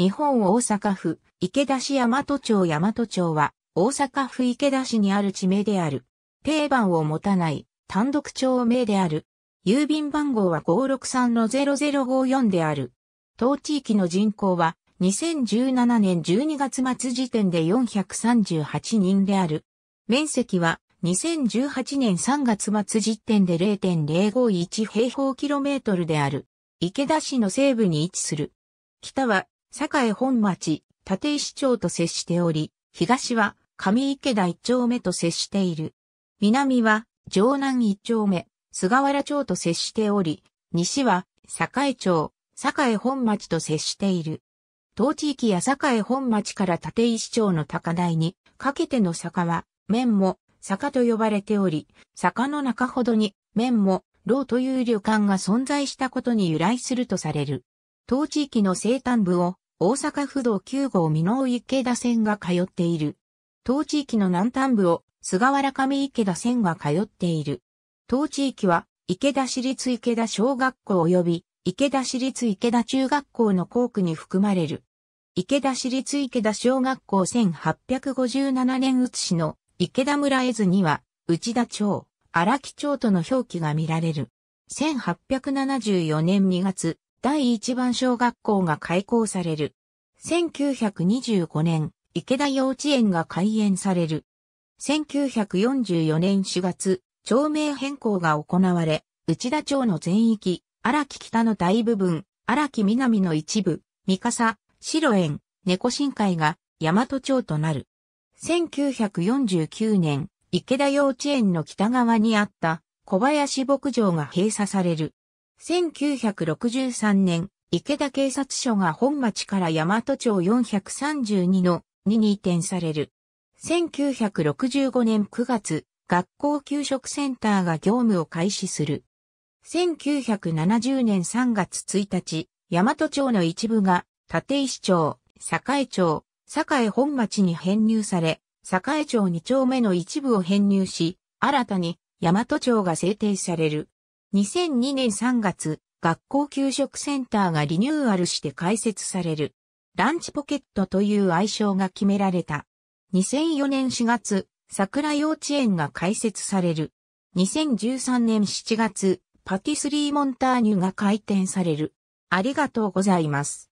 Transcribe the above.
日本大阪府、池田市大和町大和町は、大阪府池田市にある地名である。定番を持たない、単独町名である。郵便番号は563-0054である。当地域の人口は、2017年12月末時点で438人である。面積は、2018年3月末時点で0.051平方キロメートルである。池田市の西部に位置する。北は栄本町、立石町と接しており、東は上池田一丁目と接している。南は城南一丁目、菅原町と接しており、西は栄町、栄本町と接している。当地域や栄本町から立石町の高台にかけての坂は、面も坂と呼ばれており、坂の中ほどに面も牢という旅館が存在したことに由来するとされる。当地域の生誕部を大阪府道9号美濃池田線が通っている。当地域の南端部を菅原上池田線が通っている。当地域は池田市立池田小学校及び池田市立池田中学校の校区に含まれる。池田市立池田小学校1857年うつ市の池田村絵図には内田町、荒木町との表記が見られる。1874年2月、第一番小学校が開校される。1925年、池田幼稚園が開園される。1944年4月、町名変更が行われ、内田町の全域、荒木北の大部分、荒木南の一部、三笠、白園、猫深海が大和町となる。1949年、池田幼稚園の北側にあった小林牧場が閉鎖される。1963年、池田警察署が本町から大和町432の2に移転される。1965年9月、学校給食センターが業務を開始する。1970年3月1日、大和町の一部が立石町、栄町、栄本町に編入され、栄町2丁目の一部を編入し、新たに大和町が制定される。2002年3月、学校給食センターがリニューアルして開設される。ランチポケットという愛称が決められた。2004年4月、桜幼稚園が開設される。2013年7月、パティスリーモンターニュが開店される。ありがとうございます。